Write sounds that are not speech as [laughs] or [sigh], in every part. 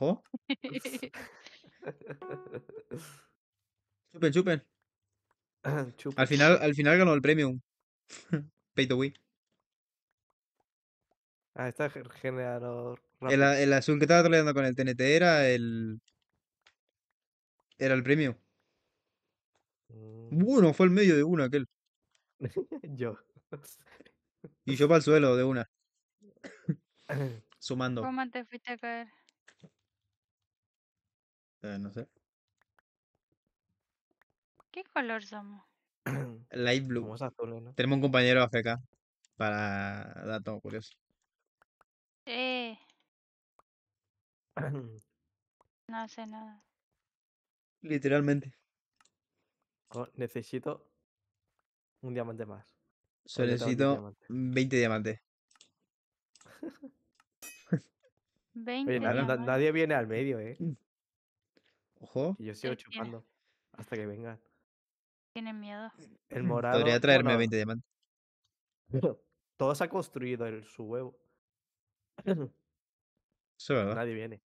chupen, [laughs] chupen. [clears throat] Al final, al final ganó el premium. [laughs] Pay to win. Ah, está generador. El, el, azul que estaba troleando con el TNT era el. Era el premio. Bueno, mm. fue el medio de una aquel. [laughs] yo. y yo para el suelo de una. [clears throat] Sumando. ¿Cómo te fuiste a caer? Eh, no sé. ¿Qué color somos? [clears throat] Light blue. Tenemos un compañero AFK para dato curioso. Eh. [clears throat] no sé nada. Literalmente. necesito un diamante más. Solo necesito 20 diamantes. 20 [laughs] diamantes. Nadie viene al medio, ¿eh? Mm. Ojo. Y yo sigo chupando hasta que vengan. Tienen miedo. El [laughs] morado. Podría traerme 20 diamantes. [laughs] Todo se ha construido el, su huevo. [clears throat] Eso es verdad. Nadie viene.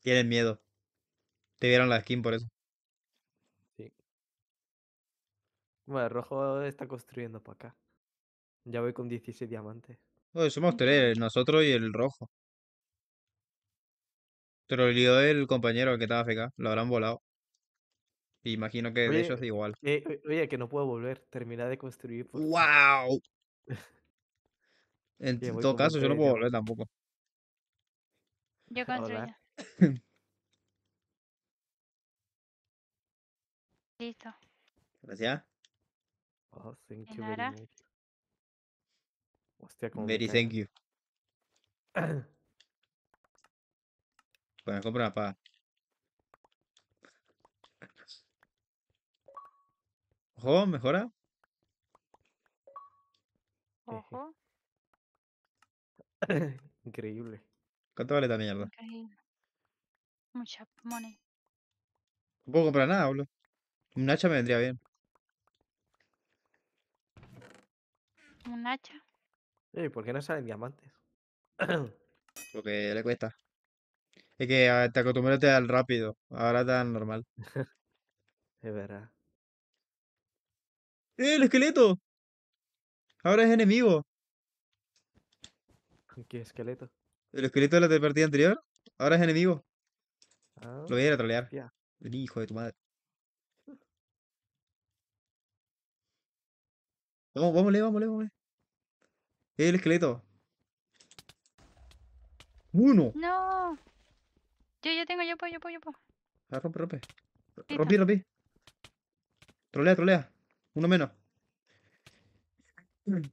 Tienen miedo. Te vieron la skin por eso. Sí. Bueno, el rojo está construyendo para acá. Ya voy con 16 diamantes. somos tres, nosotros y el rojo. Te el compañero que estaba FK, lo habrán volado. Imagino que de ellos igual. oye, que no puedo volver, terminar de construir. ¡Wow! [laughs] en todo caso, yo no puedo volver tampoco. Yo construyo. [laughs] Listo. Gracias. Oh, thank very Hostia, como very thank you. [clears throat] una pa Ojo, mejora. Ojo. [laughs] Increíble. ¿Cuánto vale esta mierda? Mucha money. No puedo comprar nada, hablo Un hacha me vendría bien. ¿Un hacha? ¿y ¿por qué no salen diamantes? [coughs] Porque le cuesta. Es que ah, te acostumbraste al rápido, ahora está normal. [laughs] Es verdad. ¡Eh, el esqueleto! Ahora es enemigo. ¿Qué esqueleto? El esqueleto de la partida anterior, ahora es enemigo. Ah, Lo voy a ir a trolear. ya. hijo de tu madre. Vamos, vámonle! vámonle vámonos. ¡Eh, el esqueleto! ¡Uno! No. Yo, yo tengo, yo puedo, yo puedo, yo puedo. Ah, rompe, rompe. Rompí, Trolea, trolea. Uno menos. [clears throat]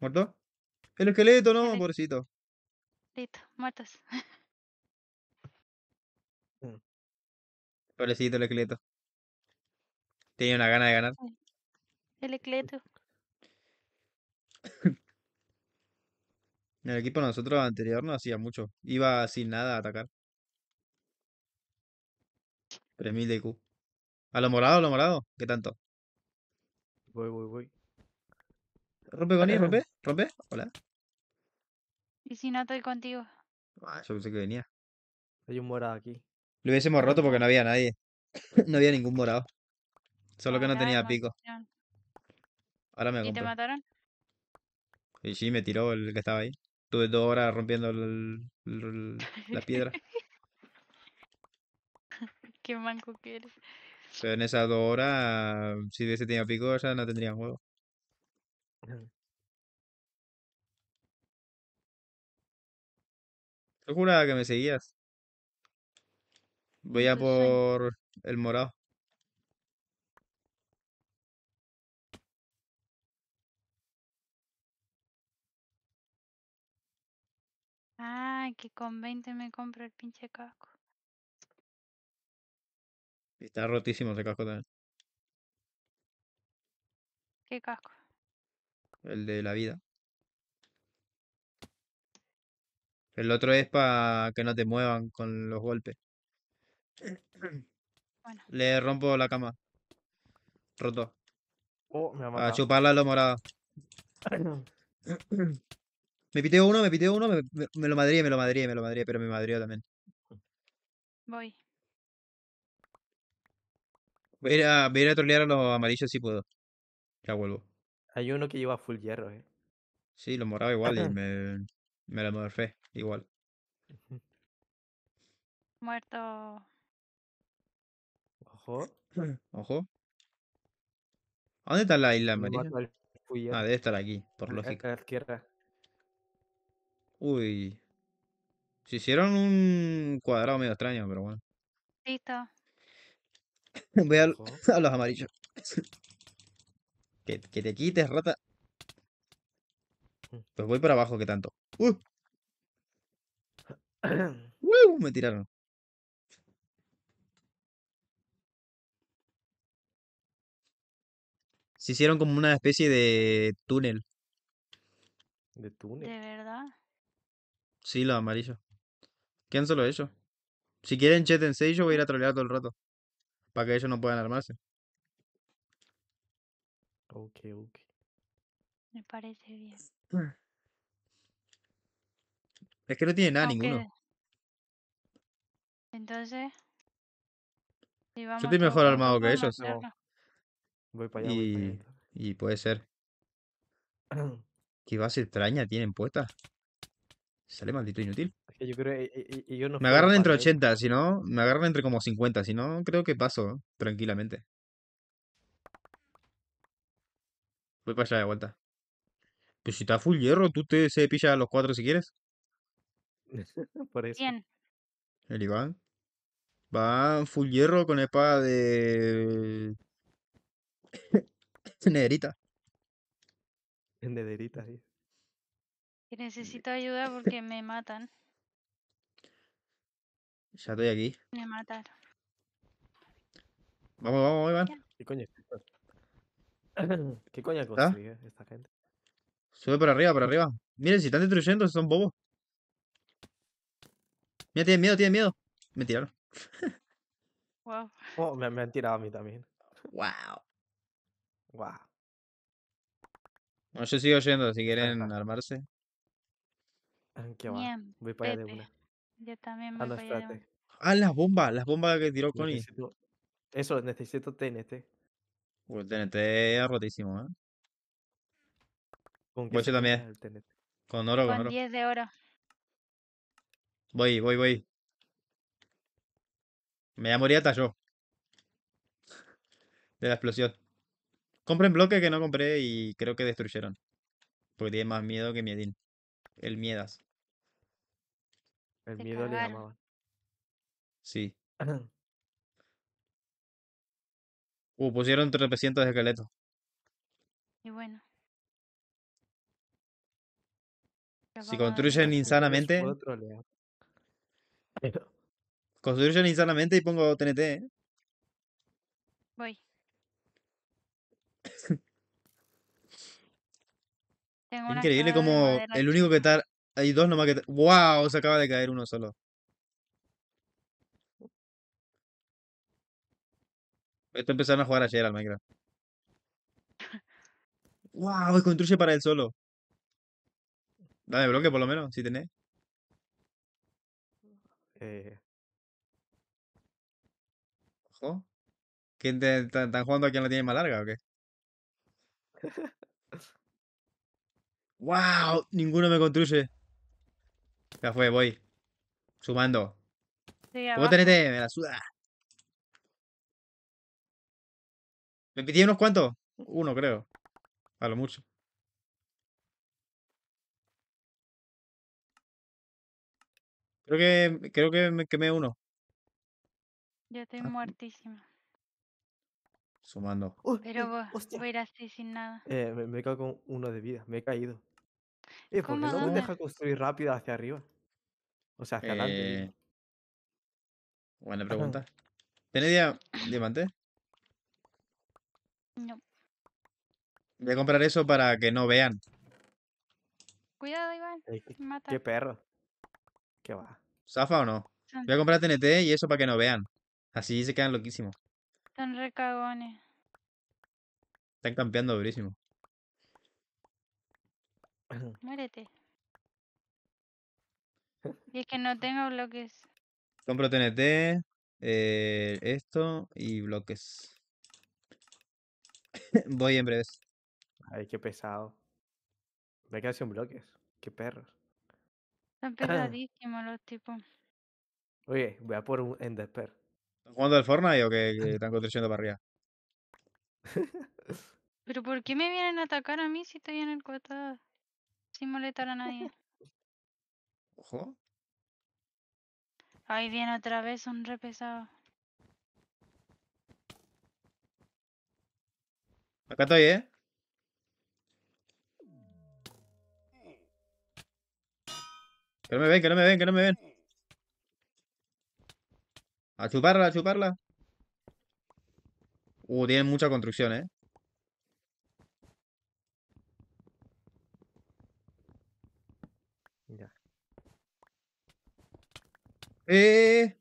¿Muerto? El esqueleto, no, pobrecito. Listo, muertos. [laughs] Mm. Pobrecito el esqueleto. Tenía una gana de ganar. El esqueleto. [clears throat] El equipo nosotros anterior no hacía mucho. Iba sin nada a atacar. 3000 de IQ. A lo morado, a lo morado. ¿Qué tanto? Voy, voy, voy. Rompe con él, rompe, [clears throat] rompe. Hola. ¿Y si no estoy contigo? Ah, yo pensé que venía. Hay un morado aquí. Lo hubiésemos roto porque no había nadie. [laughs] no había ningún morado. Solo que no tenía pico. Ahora me ¿Y te mataron? Y sí, me tiró el que estaba ahí. Tuve dos horas rompiendo la piedra. [laughs] Qué manco que eres. Pero en esas dos horas, si hubiese tenido pico, ya no tendría juego. ¿Te juraba que me seguías. Mm, Voy a por el morado. Ay, que con 20 me compro el pinche casco. Está rotísimo ese casco también. ¿Qué casco? El de la vida. El otro es para que no te muevan con los golpes. [clears throat] Le rompo la cama. Roto. Oh, A chuparla lo morado. [clears throat] me piteo uno, me piteo uno, me, lo madrié, me lo madrié, me lo madrié, pero me madrió también. Voy. Voy a a, trolear a los amarillos si puedo. Ya vuelvo. Hay uno que lleva full hierro, eh. Sí, lo moraba igual y [clears throat] me, me la morfé, igual. Muerto. Ojo. [clears throat] Ojo. dónde está la isla amarilla? Ah, debe estar aquí, por lógica. A la izquierda. Uy. Se hicieron un cuadrado medio extraño, pero bueno. Listo. [laughs] Voy a, los amarillos. Que, te quites, rata. Mm. Pues voy para abajo, que tanto. ¡Uh! [coughs] Me tiraron. Se hicieron como una especie de túnel. ¿De túnel? ¿De verdad? Sí, los amarillos. ¿Quién solo ellos? Si quieren y yo voy a ir a trolear todo el rato para que ellos no puedan armarse. Ok, ok. Me parece bien. [clears throat] Es que no tiene nada ninguno. Entonces. Yo estoy mejor armado que ellos. Voy para allá, y... y puede ser. [clears throat] ¿Qué base extraña tienen puesta? Sale maldito inútil. me agarran entre 80, si no, me agarran entre como 50, si no, creo que paso tranquilamente. Voy para allá de vuelta. Pues si está full hierro, tú te se pilla a los cuatro si quieres. [laughs] Por eso. Bien. El Iván. Va full hierro con espada de. [coughs] Nederita. Nederita, sí necesito ayuda porque me matan. Ya estoy aquí. Me mataron. Vamos, vamos, Iván. ¿Qué coño? [clears throat] ¿Qué coño ¿Ah? consigue esta gente? Sube para arriba, para arriba. Miren, si están destruyendo, son bobos. Mira, tienen miedo, tienen miedo. Me tiraron. Oh, me, han tirado a mí también. Wow. Wow. Bueno, yo sigo yendo, si quieren armarse. Ah, va? Voy para allá de una. Yo también ah, me voy Ah, las bombas, las bombas que tiró Connie. Eso, necesito TNT. el TNT es rotísimo, ¿eh? ¿Con qué también. Con oro, con oro. 10 de oro. Voy, voy, voy. Me voy a morir hasta yo. De la explosión. Compren bloque que no compré y creo que destruyeron. Porque tiene más miedo que miedín. El Miedas. El miedo le llamaban. Sí. [clears throat] Uh, pusieron 300 esqueletos. Y bueno. Si construyen insanamente, [laughs] construyen insanamente y pongo TNT, ¿eh? Voy. Increíble como el único que está. Hay dos nomás que. ¡Wow! Se acaba de caer uno solo. Esto empezaron a jugar ayer al Minecraft. ¡Wow! Construye para él solo. Dame bloque por lo menos, si tenés. Eh. Ojo. ¿Quién te, están jugando a quien la tiene más larga o qué? [laughs] ¡Wow! Ninguno me construye. Ya fue, voy. Sumando. Sí, ¿Cómo Me la suda. Me pidieron unos cuantos. Uno, creo. A lo mucho. Creo que creo que me quemé uno. Yo estoy ah. muertísima. Sumando. Pero voy a ir así sin nada. Eh, me, me he caído con uno de vida. Me he caído. ¿por qué no me deja construir rápido hacia arriba? O sea, hacia adelante. Eh, buena pregunta. Tenedia, diamante? No. Voy a comprar eso para que no vean. Cuidado, Iván. Eh, qué, perro. ¿Qué va? ¿Zafa o no? Voy a comprar TNT y eso para que no vean. Así se quedan loquísimos. Están recagones. Están campeando durísimo. Muérete. [laughs] Y es que no tengo bloques. Compro TNT, eh, esto y bloques. [laughs] Voy en breves. Ay, qué pesado. Me quedan sin bloques. Qué perros. Están [clears throat] pesadísimos los tipos. Oye, voy a por un Enderpearl. ¿Están jugando al Fortnite o que, [clears throat] están construyendo para arriba? [laughs] ¿Pero por qué me vienen a atacar a mí si estoy en el cuartado sin molestar a nadie. Ojo. Ahí viene otra vez, son re Acá estoy, ¿eh? Que no me ven, que no me ven, que no me ven. A chuparla, a chuparla. Uh, tienen mucha construcción, ¿eh? Eh.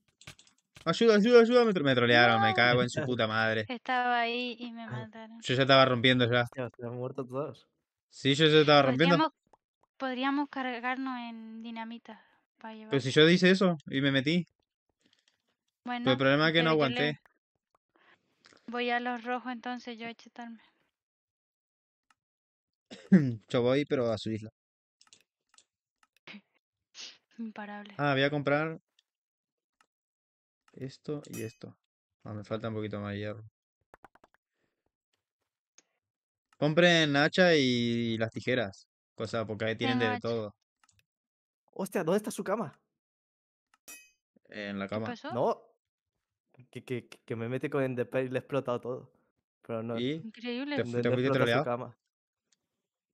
Ayuda, ayuda, ayuda. Me, me trolearon, me cago en su [laughs] puta madre. Estaba ahí y me ah, mataron. Yo ya estaba rompiendo ya. muerto todos. Sí, yo ya estaba rompiendo. Podríamos, cargarnos en dinamita para Pero si yo hice eso y me metí. Bueno, el problema es que no aguanté. voy a los rojos entonces yo a chetarme. [coughs] Yo voy, pero a su isla. [laughs] Imparable. Ah, voy a comprar esto y esto. Ah, me falta un poquito más de hierro. Compren hacha y las tijeras. Cosa, porque ahí tienen de todo. Hostia, ¿dónde está su cama? En la cama. No. Que, me mete con Enderpearl y le he explotado todo. Pero no. Increíble. ¿Te, la Cama.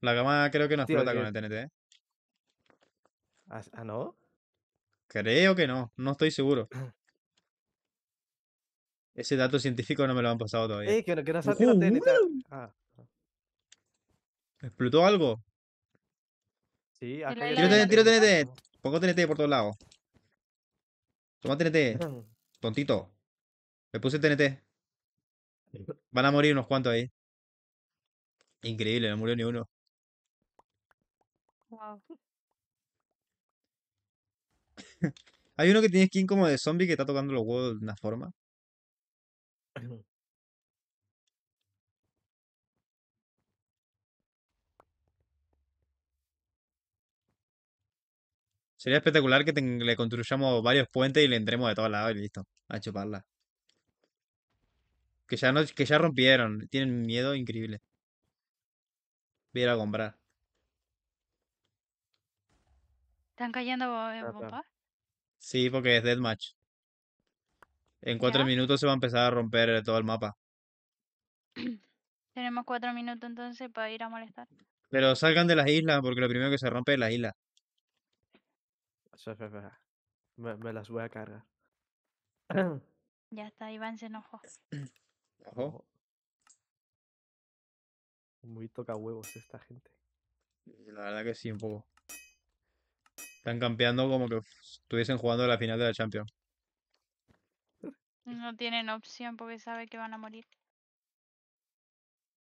La cama creo que no explota con el TNT, ¿eh? ¿Ah, ¿Ah, no? Creo que no, no estoy seguro. [clears throat] Ese dato científico no me lo han pasado todavía. ¿Explotó algo? Sí, hay Tiro TNT, tiro TNT. Pongo TNT por todos lados. Toma TNT. [clears throat] Tontito. Me puse TNT. Van a morir unos cuantos ahí. Increíble, no murió ni uno. [laughs] Hay uno que tiene skin como de zombie que está tocando los huevos de una forma. Sería espectacular que le construyamos varios puentes y le entremos de todos lados y listo. A chuparla. Que ya no, que ya rompieron. Tienen miedo increíble. Voy a comprar. ¿Están cayendo Sí, porque es deathmatch. En cuatro minutos se va a empezar a romper todo el mapa. [clears throat] Tenemos cuatro minutos entonces para ir a molestar. Pero salgan de las islas, porque lo primero que se rompe es la isla. Me, las voy a cargar. [clears throat] Ya está, Iván se enojó. [clears throat] Muy toca huevos esta gente. La verdad que sí, un poco. Están campeando como que estuviesen jugando la final de la Champions. [laughs] No tienen opción porque sabe que van a morir.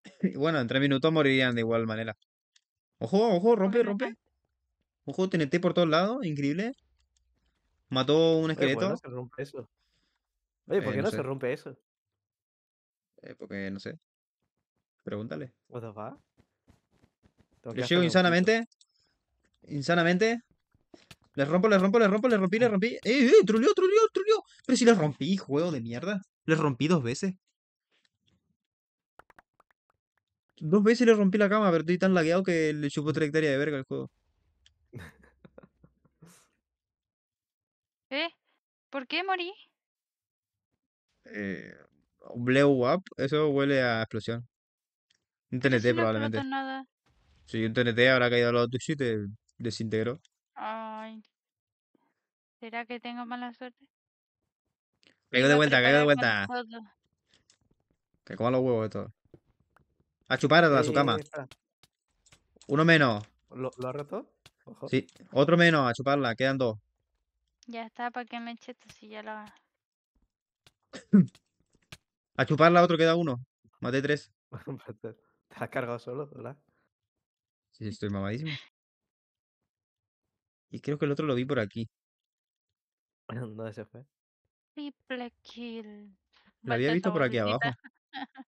[laughs] Bueno, en tres minutos morirían de igual manera. Ojo, ojo, rompe, rompe. Ojo, tiene TNT por todos lados, increíble. Mató un esqueleto. Oye, ¿por qué no se rompe eso? porque no sé. Pregúntale. What the fuck? Yo llego insanamente. Insanamente. Les rompo, les rompo, les rompo, les rompí, les rompí. ¡Eh, eh! ¡Trulió, trulió, Pero si les rompí, juego de mierda. Les rompí dos veces. Dos veces le rompí la cama, pero estoy tan lagueado que le supo trayectoria de verga al juego. [laughs] ¿Eh? ¿Por qué morí? Eh, blow up, eso huele a explosión. Un TNT probablemente. Nada. Sí, un TNT habrá caído al lado tuyo y te desintegró. ¿Será que tengo mala suerte? Caigo de vuelta, caigo de vuelta. Que coma los huevos de todo. A chupar a su cama. Uno menos. ¿Lo, lo ha roto? Sí, otro menos a chuparla, quedan dos. Ya está, ¿para qué me eche esto si ya la... a chuparla otro queda uno. Mate tres. [laughs] Te has cargado solo, ¿verdad? Sí, estoy mamadísimo. Y creo que el otro lo vi por aquí. ¿Dónde [laughs] se fue? Triple kill. La había visto por aquí abajo. [laughs]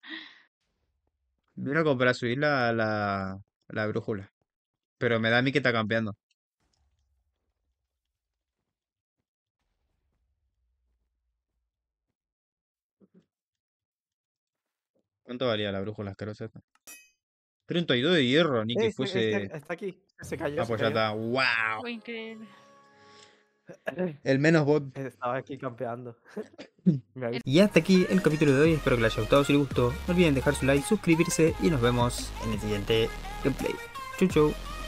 Vino a para subir la, la, la brújula. Pero me da a mí que está campeando. ¿Cuánto valía la brújula asquerosa 32 de hierro, ni que fuese. Está, aquí, se cayó. ¡Wow! Ah, pues increíble. [laughs] El menos bot. Estaba aquí campeando. [laughs] y hasta aquí el capítulo de hoy. Espero que les haya gustado. Si les gustó, no olviden dejar su like, suscribirse y nos vemos en el siguiente gameplay. Chau, chau.